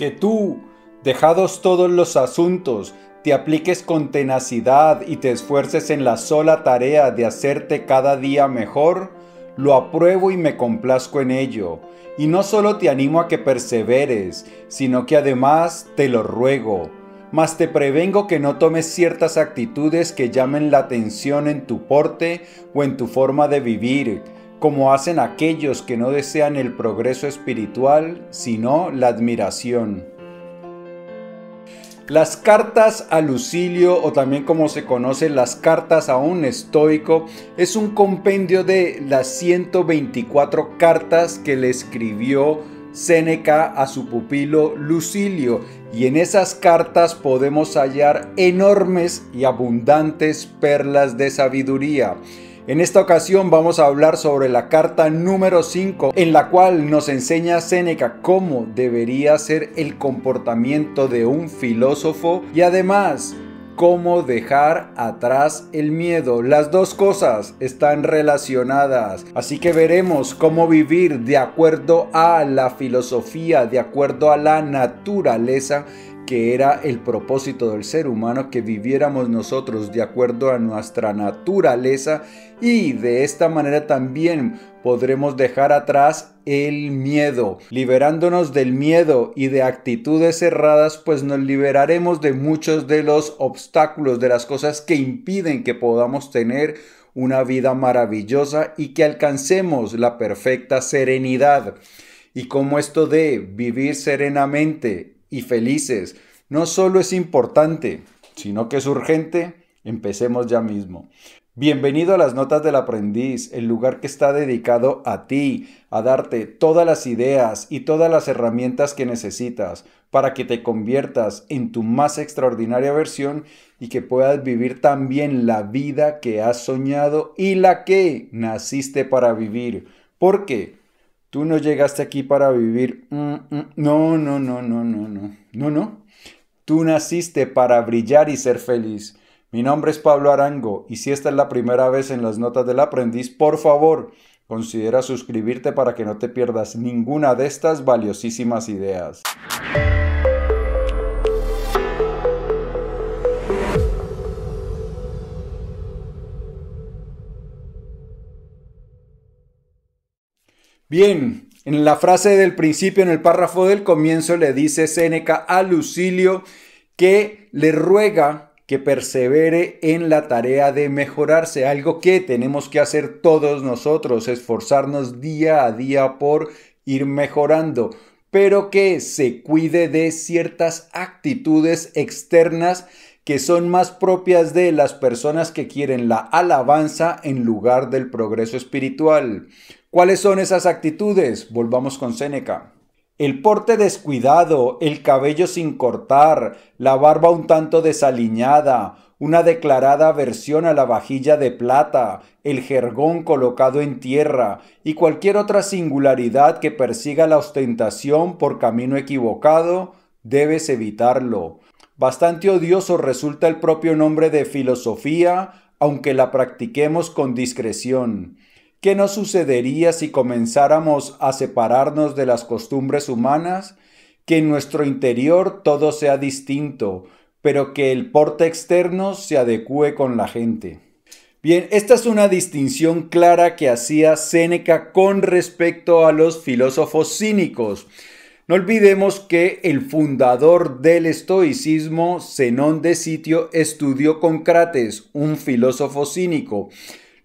que tú, dejados todos los asuntos, te apliques con tenacidad y te esfuerces en la sola tarea de hacerte cada día mejor, lo apruebo y me complazco en ello. Y no solo te animo a que perseveres, sino que además te lo ruego. Mas te prevengo que no tomes ciertas actitudes que llamen la atención en tu porte o en tu forma de vivir, como hacen aquellos que no desean el progreso espiritual, sino la admiración. Las cartas a Lucilio, o también como se conocen las cartas a un estoico, es un compendio de las 124 cartas que le escribió Séneca a su pupilo Lucilio, y en esas cartas podemos hallar enormes y abundantes perlas de sabiduría. En esta ocasión vamos a hablar sobre la carta número 5 en la cual nos enseña Séneca cómo debería ser el comportamiento de un filósofo y además cómo dejar atrás el miedo. Las dos cosas están relacionadas, así que veremos cómo vivir de acuerdo a la filosofía, de acuerdo a la naturaleza que era el propósito del ser humano que viviéramos nosotros de acuerdo a nuestra naturaleza y de esta manera también podremos dejar atrás el miedo. Liberándonos del miedo y de actitudes cerradas, pues nos liberaremos de muchos de los obstáculos, de las cosas que impiden que podamos tener una vida maravillosa y que alcancemos la perfecta serenidad. Y como esto de vivir serenamente y felices. No solo es importante, sino que es urgente. Empecemos ya mismo. Bienvenido a las Notas del Aprendiz, el lugar que está dedicado a ti, a darte todas las ideas y todas las herramientas que necesitas para que te conviertas en tu más extraordinaria versión y que puedas vivir también la vida que has soñado y la que naciste para vivir. Porque Tú no llegaste aquí para vivir. Mm, mm, no, no, no, no, no, no. No, no. Tú naciste para brillar y ser feliz. Mi nombre es Pablo Arango y si esta es la primera vez en las notas del aprendiz, por favor, considera suscribirte para que no te pierdas ninguna de estas valiosísimas ideas. Bien, en la frase del principio, en el párrafo del comienzo, le dice Séneca a Lucilio que le ruega que persevere en la tarea de mejorarse, algo que tenemos que hacer todos nosotros, esforzarnos día a día por ir mejorando, pero que se cuide de ciertas actitudes externas que son más propias de las personas que quieren la alabanza en lugar del progreso espiritual. ¿Cuáles son esas actitudes? Volvamos con Séneca. El porte descuidado, el cabello sin cortar, la barba un tanto desaliñada, una declarada aversión a la vajilla de plata, el jergón colocado en tierra y cualquier otra singularidad que persiga la ostentación por camino equivocado, debes evitarlo. Bastante odioso resulta el propio nombre de filosofía, aunque la practiquemos con discreción. ¿Qué nos sucedería si comenzáramos a separarnos de las costumbres humanas? Que en nuestro interior todo sea distinto, pero que el porte externo se adecue con la gente. Bien, esta es una distinción clara que hacía Séneca con respecto a los filósofos cínicos. No olvidemos que el fundador del estoicismo, Zenón de Sitio, estudió con Crates, un filósofo cínico.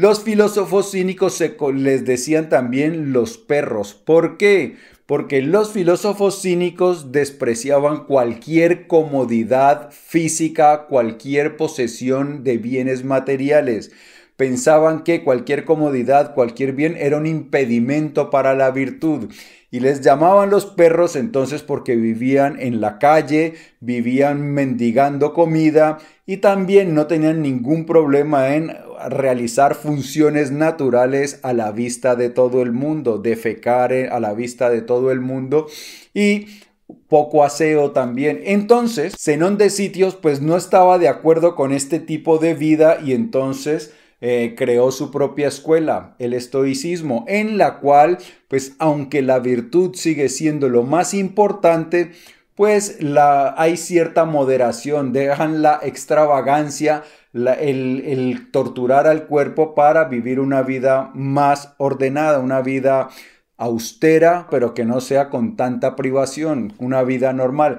Los filósofos cínicos les decían también los perros. ¿Por qué? Porque los filósofos cínicos despreciaban cualquier comodidad física, cualquier posesión de bienes materiales pensaban que cualquier comodidad, cualquier bien era un impedimento para la virtud. Y les llamaban los perros entonces porque vivían en la calle, vivían mendigando comida y también no tenían ningún problema en realizar funciones naturales a la vista de todo el mundo, defecar a la vista de todo el mundo y poco aseo también. Entonces, Zenón de Sitios pues no estaba de acuerdo con este tipo de vida y entonces eh, creó su propia escuela, el estoicismo, en la cual, pues aunque la virtud sigue siendo lo más importante, pues la, hay cierta moderación, dejan la extravagancia, el, el torturar al cuerpo para vivir una vida más ordenada, una vida austera, pero que no sea con tanta privación, una vida normal.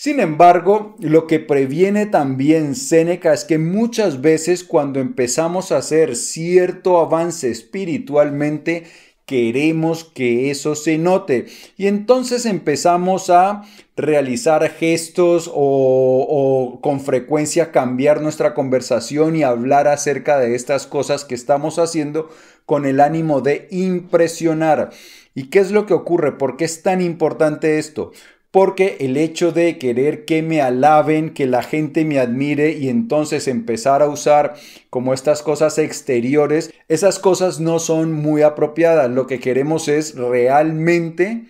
Sin embargo, lo que previene también Séneca es que muchas veces cuando empezamos a hacer cierto avance espiritualmente, queremos que eso se note. Y entonces empezamos a realizar gestos o, con frecuencia cambiar nuestra conversación y hablar acerca de estas cosas que estamos haciendo con el ánimo de impresionar. ¿Y qué es lo que ocurre? ¿Por qué es tan importante esto? porque el hecho de querer que me alaben, que la gente me admire y entonces empezar a usar como estas cosas exteriores, esas cosas no son muy apropiadas. Lo que queremos es realmente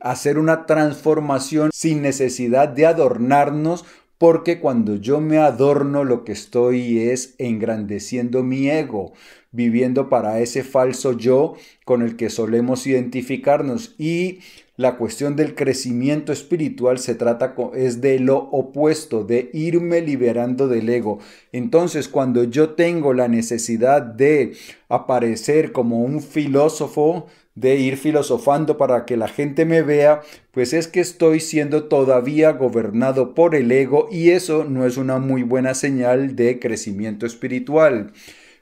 hacer una transformación sin necesidad de adornarnos porque cuando yo me adorno lo que estoy es engrandeciendo mi ego, viviendo para ese falso yo con el que solemos identificarnos. Y la cuestión del crecimiento espiritual se trata es de lo opuesto, de irme liberando del ego. Entonces, cuando yo tengo la necesidad de aparecer como un filósofo, de ir filosofando para que la gente me vea, pues es que estoy siendo todavía gobernado por el ego y eso no es una muy buena señal de crecimiento espiritual.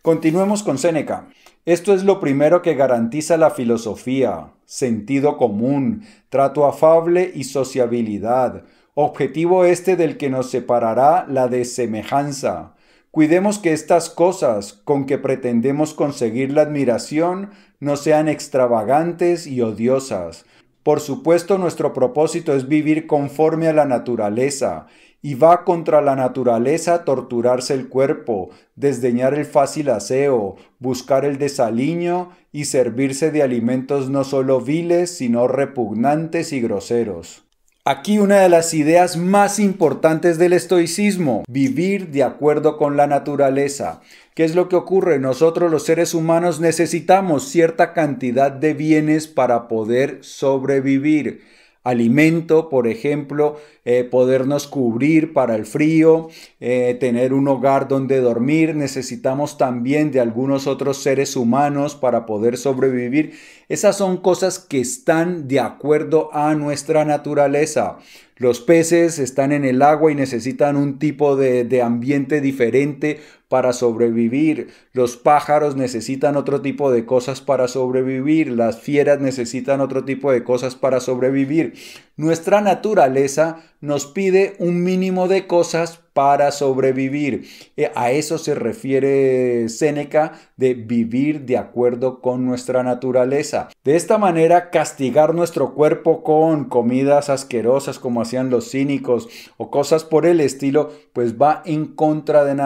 Continuemos con Séneca. Esto es lo primero que garantiza la filosofía, sentido común, trato afable y sociabilidad, objetivo este del que nos separará la desemejanza. Cuidemos que estas cosas con que pretendemos conseguir la admiración no sean extravagantes y odiosas. Por supuesto, nuestro propósito es vivir conforme a la naturaleza y va contra la naturaleza torturarse el cuerpo, desdeñar el fácil aseo, buscar el desaliño y servirse de alimentos no solo viles, sino repugnantes y groseros. Aquí una de las ideas más importantes del estoicismo, vivir de acuerdo con la naturaleza. ¿Qué es lo que ocurre? Nosotros los seres humanos necesitamos cierta cantidad de bienes para poder sobrevivir alimento, por ejemplo, eh, podernos cubrir para el frío, eh, tener un hogar donde dormir. Necesitamos también de algunos otros seres humanos para poder sobrevivir esas son cosas que están de acuerdo a nuestra naturaleza. Los peces están en el agua y necesitan un tipo de, ambiente diferente para sobrevivir. Los pájaros necesitan otro tipo de cosas para sobrevivir. Las fieras necesitan otro tipo de cosas para sobrevivir. Nuestra naturaleza nos pide un mínimo de cosas para sobrevivir. Eh, a eso se refiere Séneca de vivir de acuerdo con nuestra naturaleza. De esta manera, castigar nuestro cuerpo con comidas asquerosas como hacían los cínicos o cosas por el estilo, pues va en contra de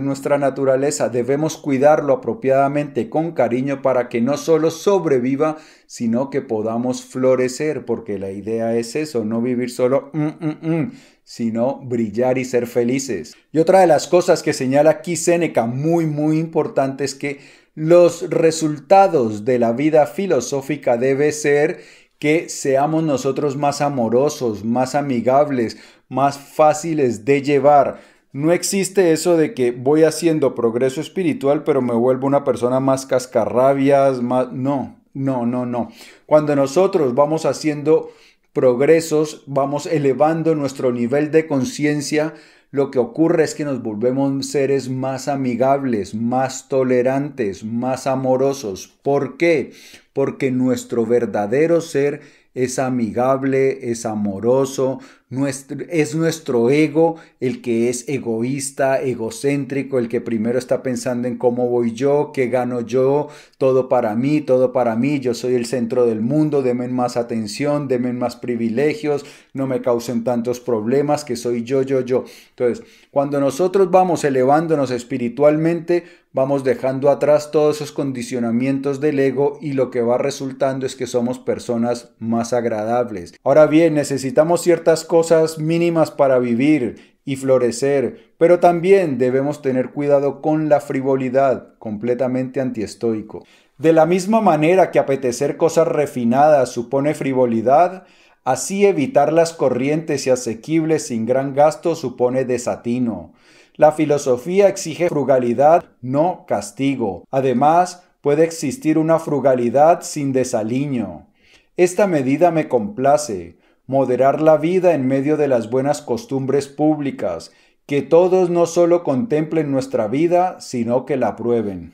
nuestra naturaleza. Debemos cuidarlo apropiadamente con cariño para que no solo sobreviva, sino que podamos florecer, porque la idea es eso, no vivir solo. Mm, mm, mm sino brillar y ser felices. Y otra de las cosas que señala aquí Seneca muy muy importante, es que los resultados de la vida filosófica debe ser que seamos nosotros más amorosos, más amigables, más fáciles de llevar. No existe eso de que voy haciendo progreso espiritual, pero me vuelvo una persona más cascarrabias, más... No, no, no, no. Cuando nosotros vamos haciendo progresos, vamos elevando nuestro nivel de conciencia, lo que ocurre es que nos volvemos seres más amigables, más tolerantes, más amorosos. ¿Por qué? Porque nuestro verdadero ser es amigable, es amoroso, es nuestro ego el que es egoísta, egocéntrico, el que primero está pensando en cómo voy yo, qué gano yo, todo para mí, todo para mí, yo soy el centro del mundo, denme más atención, denme más privilegios, no me causen tantos problemas, que soy yo, yo, yo. Entonces, cuando nosotros vamos elevándonos espiritualmente, vamos dejando atrás todos esos condicionamientos del ego y lo que va resultando es que somos personas más agradables. Ahora bien, necesitamos ciertas cosas cosas mínimas para vivir y florecer, pero también debemos tener cuidado con la frivolidad, completamente antiestoico. De la misma manera que apetecer cosas refinadas supone frivolidad, así evitar las corrientes y asequibles sin gran gasto supone desatino. La filosofía exige frugalidad, no castigo. Además, puede existir una frugalidad sin desaliño. Esta medida me complace, moderar la vida en medio de las buenas costumbres públicas, que todos no solo contemplen nuestra vida, sino que la prueben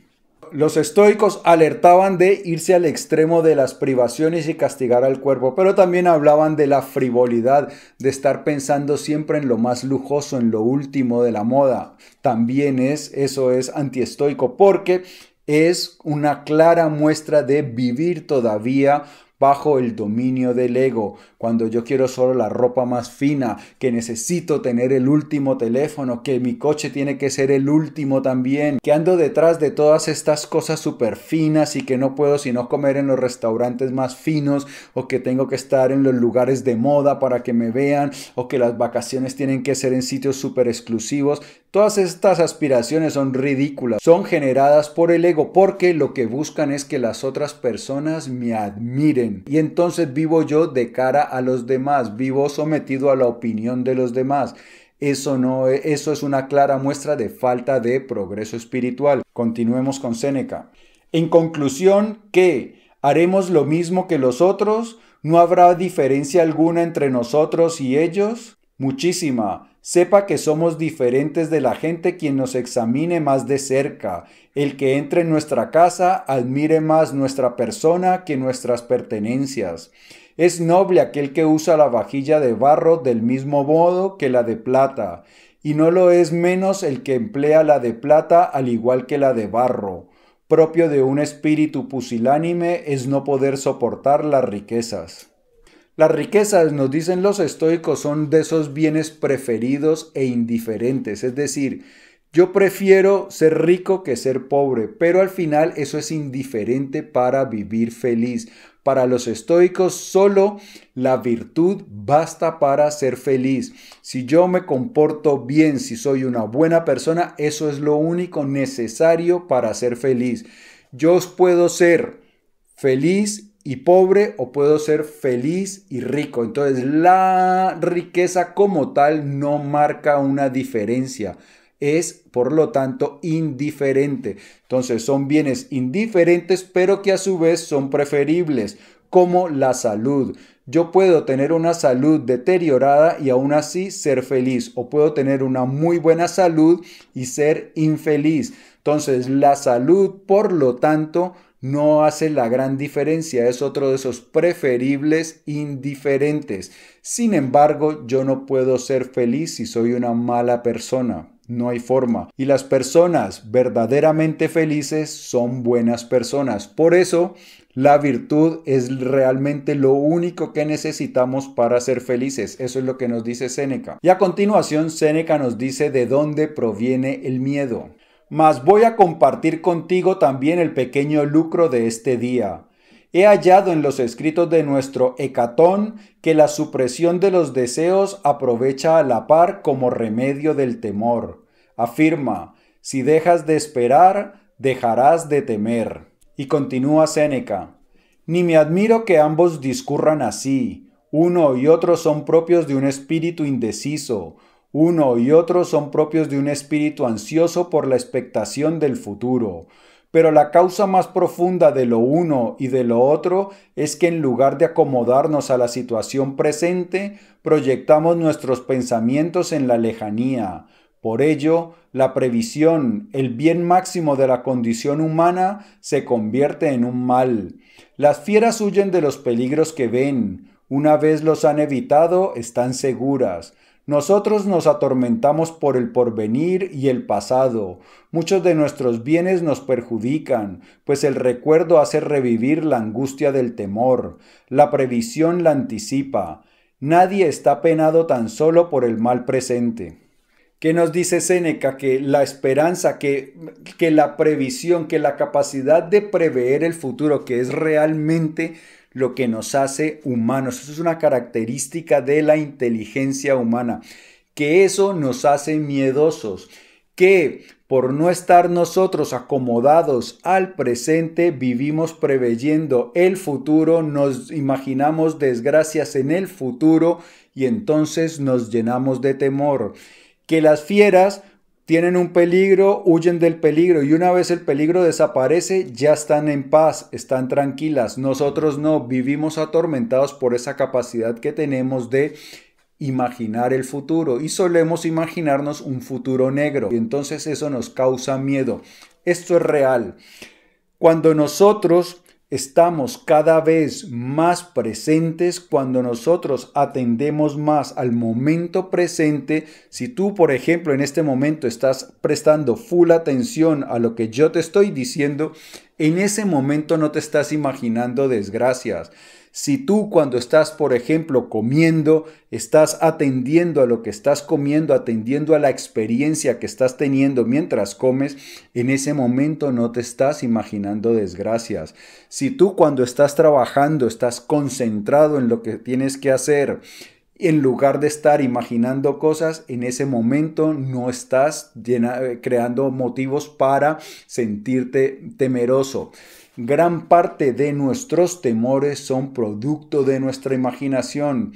Los estoicos alertaban de irse al extremo de las privaciones y castigar al cuerpo, pero también hablaban de la frivolidad, de estar pensando siempre en lo más lujoso, en lo último de la moda. También es, eso es antiestoico, porque es una clara muestra de vivir todavía bajo el dominio del ego, cuando yo quiero solo la ropa más fina, que necesito tener el último teléfono, que mi coche tiene que ser el último también, que ando detrás de todas estas cosas súper finas y que no puedo sino comer en los restaurantes más finos o que tengo que estar en los lugares de moda para que me vean o que las vacaciones tienen que ser en sitios súper exclusivos. Todas estas aspiraciones son ridículas, son generadas por el ego porque lo que buscan es que las otras personas me admiren y entonces vivo yo de cara a los demás, vivo sometido a la opinión de los demás. Eso, no, eso es una clara muestra de falta de progreso espiritual. Continuemos con Séneca. En conclusión, que ¿Haremos lo mismo que los otros? ¿No habrá diferencia alguna entre nosotros y ellos? Muchísima. Sepa que somos diferentes de la gente quien nos examine más de cerca. El que entre en nuestra casa admire más nuestra persona que nuestras pertenencias. Es noble aquel que usa la vajilla de barro del mismo modo que la de plata, y no lo es menos el que emplea la de plata al igual que la de barro. Propio de un espíritu pusilánime es no poder soportar las riquezas. Las riquezas, nos dicen los estoicos, son de esos bienes preferidos e indiferentes, es decir, yo prefiero ser rico que ser pobre, pero al final eso es indiferente para vivir feliz, para los estoicos solo la virtud basta para ser feliz. Si yo me comporto bien, si soy una buena persona, eso es lo único necesario para ser feliz. Yo puedo ser feliz y pobre o puedo ser feliz y rico. Entonces la riqueza como tal no marca una diferencia es, por lo tanto, indiferente. Entonces, son bienes indiferentes, pero que a su vez son preferibles, como la salud. Yo puedo tener una salud deteriorada y aún así ser feliz, o puedo tener una muy buena salud y ser infeliz. Entonces, la salud, por lo tanto, no hace la gran diferencia, es otro de esos preferibles indiferentes. Sin embargo, yo no puedo ser feliz si soy una mala persona. No hay forma. Y las personas verdaderamente felices son buenas personas. Por eso, la virtud es realmente lo único que necesitamos para ser felices. Eso es lo que nos dice Séneca. Y a continuación, Séneca nos dice de dónde proviene el miedo. Mas voy a compartir contigo también el pequeño lucro de este día. He hallado en los escritos de nuestro Hecatón que la supresión de los deseos aprovecha a la par como remedio del temor afirma, si dejas de esperar, dejarás de temer. Y continúa Séneca, ni me admiro que ambos discurran así, uno y otro son propios de un espíritu indeciso, uno y otro son propios de un espíritu ansioso por la expectación del futuro. Pero la causa más profunda de lo uno y de lo otro es que en lugar de acomodarnos a la situación presente, proyectamos nuestros pensamientos en la lejanía, por ello, la previsión, el bien máximo de la condición humana, se convierte en un mal. Las fieras huyen de los peligros que ven. Una vez los han evitado, están seguras. Nosotros nos atormentamos por el porvenir y el pasado. Muchos de nuestros bienes nos perjudican, pues el recuerdo hace revivir la angustia del temor. La previsión la anticipa. Nadie está penado tan solo por el mal presente. ¿Qué nos dice Séneca? Que la esperanza, que, que la previsión, que la capacidad de prever el futuro, que es realmente lo que nos hace humanos. Eso es una característica de la inteligencia humana, que eso nos hace miedosos, que por no estar nosotros acomodados al presente, vivimos preveyendo el futuro, nos imaginamos desgracias en el futuro y entonces nos llenamos de temor que las fieras tienen un peligro, huyen del peligro y una vez el peligro desaparece, ya están en paz, están tranquilas. Nosotros no, vivimos atormentados por esa capacidad que tenemos de imaginar el futuro y solemos imaginarnos un futuro negro y entonces eso nos causa miedo. Esto es real. Cuando nosotros estamos cada vez más presentes cuando nosotros atendemos más al momento presente. Si tú, por ejemplo, en este momento estás prestando full atención a lo que yo te estoy diciendo, en ese momento no te estás imaginando desgracias si tú cuando estás, por ejemplo, comiendo, estás atendiendo a lo que estás comiendo, atendiendo a la experiencia que estás teniendo mientras comes, en ese momento no te estás imaginando desgracias. Si tú cuando estás trabajando, estás concentrado en lo que tienes que hacer, en lugar de estar imaginando cosas, en ese momento no estás eh, creando motivos para sentirte temeroso. Gran parte de nuestros temores son producto de nuestra imaginación.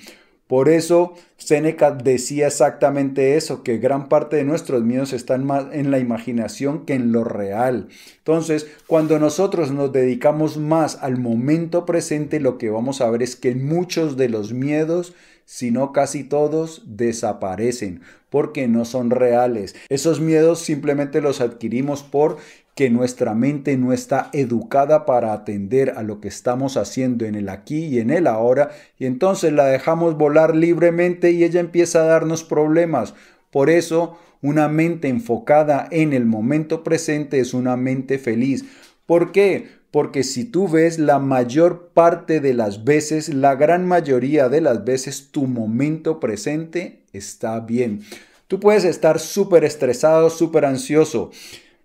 Por eso Séneca decía exactamente eso, que gran parte de nuestros miedos están más en la imaginación que en lo real. Entonces, cuando nosotros nos dedicamos más al momento presente, lo que vamos a ver es que muchos de los miedos sino casi todos desaparecen porque no son reales. Esos miedos simplemente los adquirimos por que nuestra mente no está educada para atender a lo que estamos haciendo en el aquí y en el ahora, y entonces la dejamos volar libremente y ella empieza a darnos problemas. Por eso, una mente enfocada en el momento presente es una mente feliz. ¿Por qué? porque si tú ves la mayor parte de las veces, la gran mayoría de las veces, tu momento presente está bien. Tú puedes estar súper estresado, súper ansioso,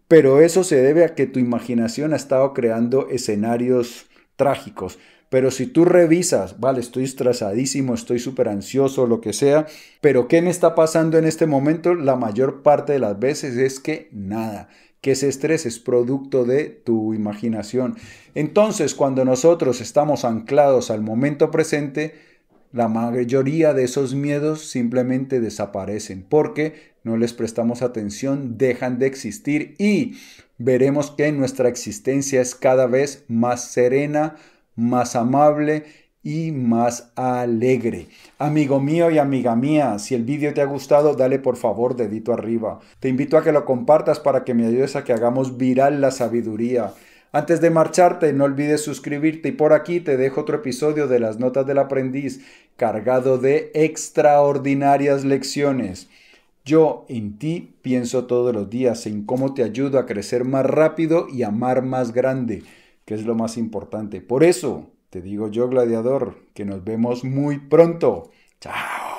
pero eso se debe a que tu imaginación ha estado creando escenarios trágicos. Pero si tú revisas, vale, estoy estresadísimo, estoy súper ansioso, lo que sea, pero ¿qué me está pasando en este momento? La mayor parte de las veces es que nada que ese estrés es producto de tu imaginación. Entonces, cuando nosotros estamos anclados al momento presente, la mayoría de esos miedos simplemente desaparecen porque no les prestamos atención, dejan de existir y veremos que nuestra existencia es cada vez más serena, más amable y más alegre. Amigo mío y amiga mía, si el vídeo te ha gustado, dale por favor dedito arriba. Te invito a que lo compartas para que me ayudes a que hagamos viral la sabiduría. Antes de marcharte, no olvides suscribirte y por aquí te dejo otro episodio de las Notas del Aprendiz, cargado de extraordinarias lecciones. Yo en ti pienso todos los días en cómo te ayudo a crecer más rápido y amar más grande, que es lo más importante. Por eso, te digo yo, gladiador, que nos vemos muy pronto. Chao.